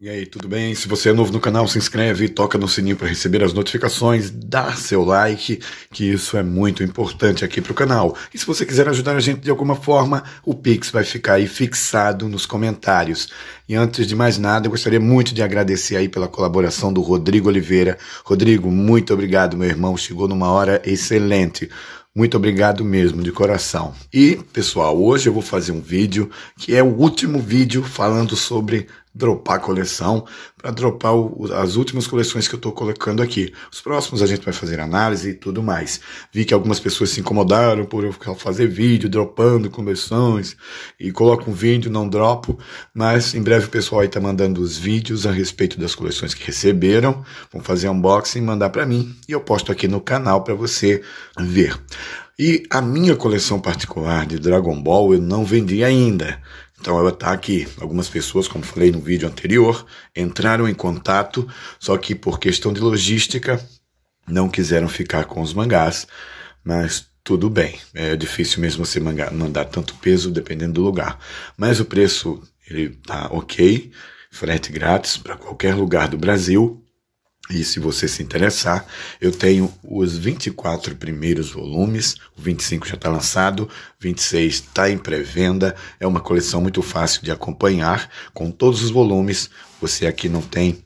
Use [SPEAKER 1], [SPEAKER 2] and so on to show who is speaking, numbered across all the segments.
[SPEAKER 1] E aí, tudo bem? Se você é novo no canal, se inscreve, toca no sininho para receber as notificações, dá seu like, que isso é muito importante aqui para o canal. E se você quiser ajudar a gente de alguma forma, o Pix vai ficar aí fixado nos comentários. E antes de mais nada, eu gostaria muito de agradecer aí pela colaboração do Rodrigo Oliveira. Rodrigo, muito obrigado, meu irmão. Chegou numa hora excelente. Muito obrigado mesmo, de coração. E, pessoal, hoje eu vou fazer um vídeo que é o último vídeo falando sobre dropar coleção, para dropar o, as últimas coleções que eu estou colocando aqui. Os próximos a gente vai fazer análise e tudo mais. Vi que algumas pessoas se incomodaram por eu fazer vídeo dropando coleções e coloco um vídeo, não dropo, mas em breve o pessoal aí está mandando os vídeos a respeito das coleções que receberam, vão fazer unboxing, mandar para mim e eu posto aqui no canal para você ver. E a minha coleção particular de Dragon Ball eu não vendi ainda. Então ela está aqui. Algumas pessoas, como falei no vídeo anterior, entraram em contato, só que por questão de logística não quiseram ficar com os mangás, mas tudo bem. É difícil mesmo você mangá, mandar tanto peso dependendo do lugar. Mas o preço ele tá ok, frete grátis para qualquer lugar do Brasil. E se você se interessar, eu tenho os 24 primeiros volumes, o 25 já está lançado, 26 está em pré-venda. É uma coleção muito fácil de acompanhar com todos os volumes. Você aqui não tem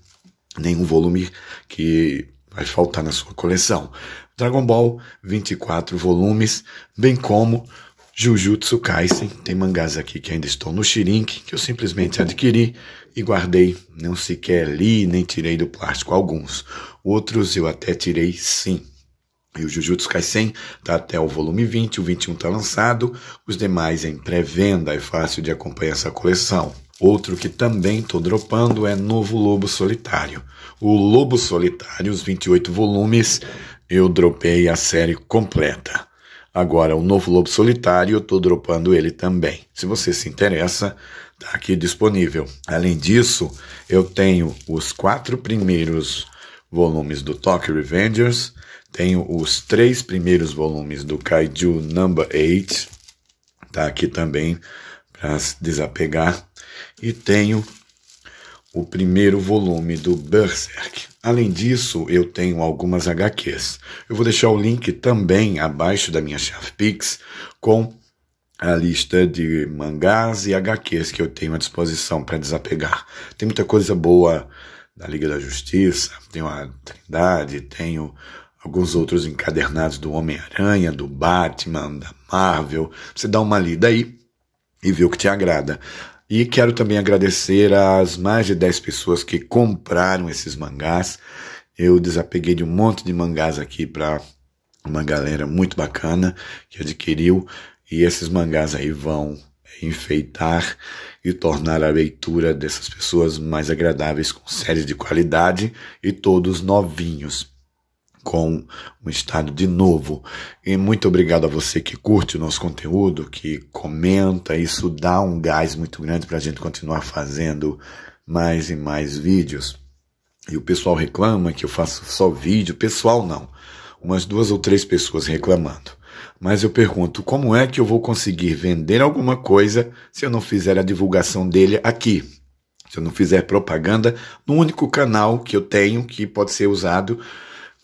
[SPEAKER 1] nenhum volume que vai faltar na sua coleção. Dragon Ball, 24 volumes, bem como Jujutsu Kaisen. Tem mangás aqui que ainda estão no Shirink, que eu simplesmente adquiri e guardei, não sequer li nem tirei do plástico alguns. Outros eu até tirei sim. E o Jujutsu Kaisen está até o volume 20, o 21 está lançado, os demais em pré-venda, é fácil de acompanhar essa coleção. Outro que também estou dropando é Novo Lobo Solitário. O Lobo Solitário, os 28 volumes, eu dropei a série completa. Agora, o Novo Lobo Solitário, eu estou dropando ele também. Se você se interessa, aqui disponível. Além disso, eu tenho os quatro primeiros volumes do Tokyo Revengers, tenho os três primeiros volumes do Kaiju Number 8, tá aqui também para desapegar, e tenho o primeiro volume do Berserk. Além disso, eu tenho algumas HQs. Eu vou deixar o link também abaixo da minha Chef Pix com a lista de mangás e HQs que eu tenho à disposição para desapegar. Tem muita coisa boa da Liga da Justiça, tenho a Trindade, tenho alguns outros encadernados do Homem-Aranha, do Batman, da Marvel. Você dá uma lida aí e vê o que te agrada. E quero também agradecer às mais de 10 pessoas que compraram esses mangás. Eu desapeguei de um monte de mangás aqui para uma galera muito bacana que adquiriu e esses mangás aí vão enfeitar e tornar a leitura dessas pessoas mais agradáveis, com séries de qualidade e todos novinhos, com um estado de novo. E muito obrigado a você que curte o nosso conteúdo, que comenta, isso dá um gás muito grande para a gente continuar fazendo mais e mais vídeos. E o pessoal reclama que eu faço só vídeo, pessoal não. Umas duas ou três pessoas reclamando. Mas eu pergunto, como é que eu vou conseguir vender alguma coisa se eu não fizer a divulgação dele aqui? Se eu não fizer propaganda no único canal que eu tenho que pode ser usado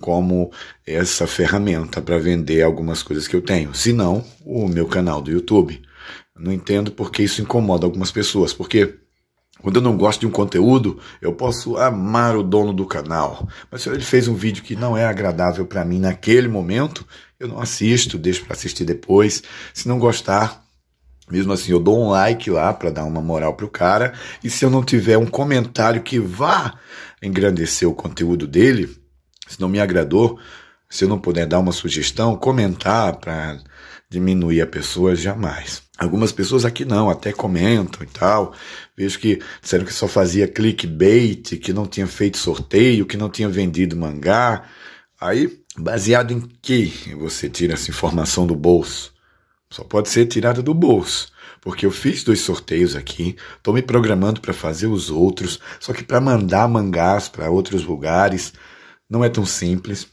[SPEAKER 1] como essa ferramenta para vender algumas coisas que eu tenho, se não o meu canal do YouTube. Eu não entendo porque isso incomoda algumas pessoas, porque quando eu não gosto de um conteúdo, eu posso amar o dono do canal, mas se ele fez um vídeo que não é agradável para mim naquele momento, eu não assisto, deixo para assistir depois. Se não gostar, mesmo assim eu dou um like lá para dar uma moral pro cara, e se eu não tiver um comentário que vá engrandecer o conteúdo dele, se não me agradou, se eu não puder dar uma sugestão, comentar para diminuir a pessoa jamais. Algumas pessoas aqui não, até comentam e tal. Vejo que disseram que só fazia clickbait, que não tinha feito sorteio, que não tinha vendido mangá. Aí, baseado em que você tira essa informação do bolso? Só pode ser tirada do bolso porque eu fiz dois sorteios aqui, estou me programando para fazer os outros, só que para mandar mangás para outros lugares não é tão simples.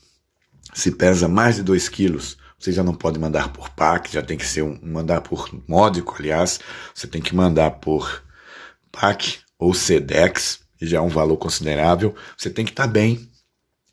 [SPEAKER 1] Se pesa mais de 2 quilos, você já não pode mandar por PAC, já tem que ser um mandar por módico, aliás, você tem que mandar por PAC ou SEDEX, e já é um valor considerável. Você tem que estar bem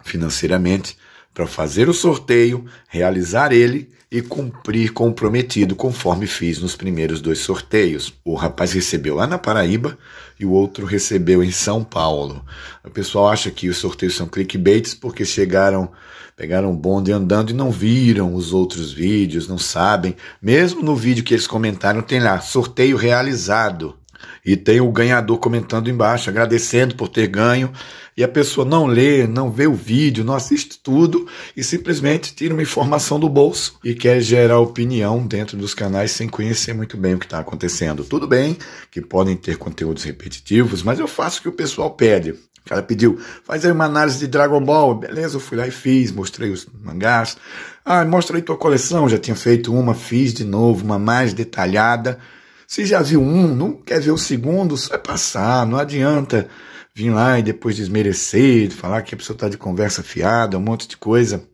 [SPEAKER 1] financeiramente para fazer o sorteio, realizar ele e cumprir com o prometido, conforme fiz nos primeiros dois sorteios. O rapaz recebeu lá na Paraíba e o outro recebeu em São Paulo. O pessoal acha que os sorteios são clickbaits porque chegaram, pegaram um bonde andando e não viram os outros vídeos, não sabem. Mesmo no vídeo que eles comentaram, tem lá sorteio realizado. E tem o ganhador comentando embaixo, agradecendo por ter ganho. E a pessoa não lê, não vê o vídeo, não assiste tudo e simplesmente tira uma informação do bolso e quer gerar opinião dentro dos canais sem conhecer muito bem o que está acontecendo. Tudo bem que podem ter conteúdos repetitivos, mas eu faço o que o pessoal pede. O cara pediu, faz aí uma análise de Dragon Ball. Beleza, eu fui lá e fiz, mostrei os mangás. Ah, mostra aí tua coleção, já tinha feito uma, fiz de novo, uma mais detalhada. Se já viu um, não quer ver o segundo, só é passar, não adianta vir lá e depois desmerecer, falar que a pessoa está de conversa fiada, um monte de coisa.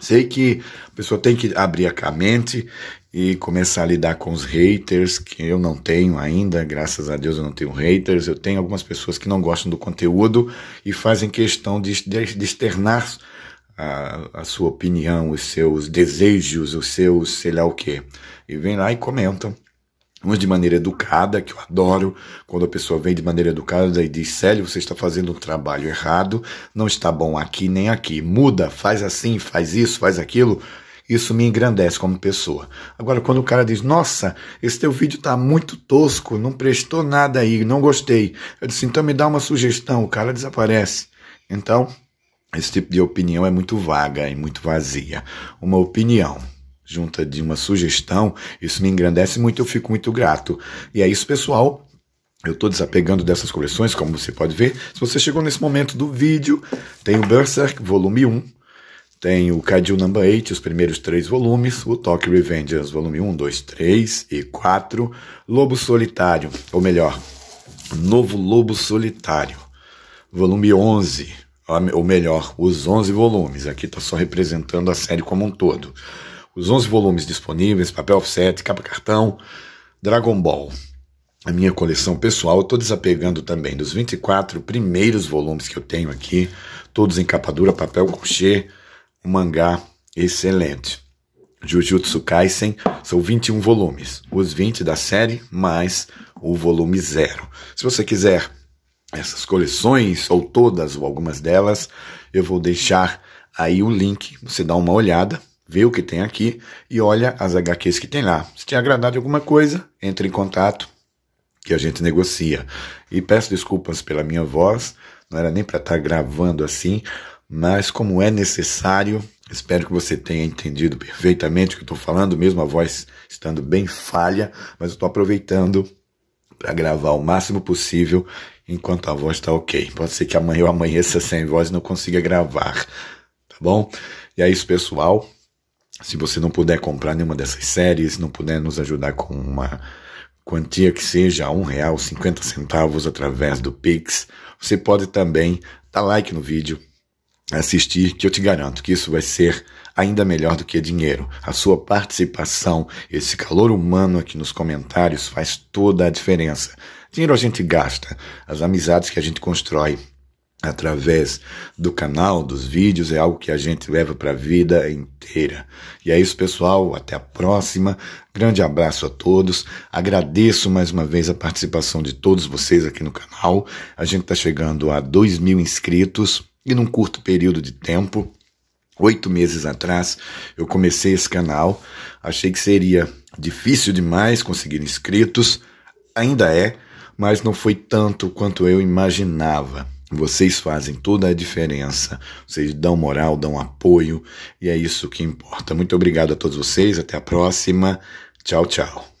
[SPEAKER 1] Sei que a pessoa tem que abrir a mente e começar a lidar com os haters, que eu não tenho ainda, graças a Deus eu não tenho haters. Eu tenho algumas pessoas que não gostam do conteúdo e fazem questão de, de externar a, a, sua opinião, os seus desejos, os seus sei lá o que. E vem lá e comentam. Uns de maneira educada, que eu adoro, quando a pessoa vem de maneira educada e diz: Célio, você está fazendo um trabalho errado, não está bom aqui nem aqui, muda, faz assim, faz isso, faz aquilo. Isso me engrandece como pessoa. Agora, quando o cara diz, nossa, esse teu vídeo está muito tosco, não prestou nada aí, não gostei. Eu disse, então me dá uma sugestão, o cara desaparece. Então, esse tipo de opinião é muito vaga e muito vazia. Uma opinião junta de uma sugestão, isso me engrandece muito, eu fico muito grato. E é isso, pessoal. Eu estou desapegando dessas coleções, como você pode ver. Se você chegou nesse momento do vídeo, tem o Berserk Volume 1, tem o Kaiju Number 8, os primeiros três volumes, o Tokyo Revengers Volume 1, 2, 3 e 4, Lobo Solitário, ou melhor, Novo Lobo Solitário, volume 11, ou melhor, os 11 volumes. Aqui está só representando a série como um todo os 11 volumes disponíveis, papel offset, capa cartão, Dragon Ball. A minha coleção pessoal, estou desapegando também dos 24 primeiros volumes que eu tenho aqui, todos em capa dura, papel crochê, um mangá excelente. Jujutsu Kaisen são 21 volumes, os 20 da série mais o volume zero. Se você quiser essas coleções, ou todas, ou algumas delas, eu vou deixar aí o link, você dá uma olhada, vê o que tem aqui e olha as HQs que tem lá. Se te agradar de alguma coisa, entre em contato que a gente negocia. E peço desculpas pela minha voz, não era nem para estar tá gravando assim, mas como é necessário, espero que você tenha entendido perfeitamente o que estou falando, mesmo a voz estando bem falha, mas estou aproveitando para gravar o máximo possível enquanto a voz está ok. Pode ser que amanhã eu amanheça sem voz e não consiga gravar, tá bom? E é isso, pessoal. Se você não puder comprar nenhuma dessas séries, não puder nos ajudar com uma quantia que seja um real cinquenta centavos através do Pix, você pode também dar like no vídeo, assistir, que eu te garanto que isso vai ser ainda melhor do que dinheiro. A sua participação, esse calor humano aqui nos comentários faz toda a diferença. Dinheiro a gente gasta, as amizades que a gente constrói através do canal, dos vídeos, é algo que a gente leva para a vida inteira. E é isso, pessoal. Até a próxima. Grande abraço a todos. Agradeço mais uma vez a participação de todos vocês aqui no canal. A gente está chegando a 2 mil inscritos e num curto período de tempo. Oito meses atrás eu comecei esse canal, achei que seria difícil demais conseguir inscritos, ainda é, mas não foi tanto quanto eu imaginava. Vocês fazem toda a diferença, vocês dão moral, dão apoio e é isso que importa. Muito obrigado a todos vocês, até a próxima. Tchau, tchau.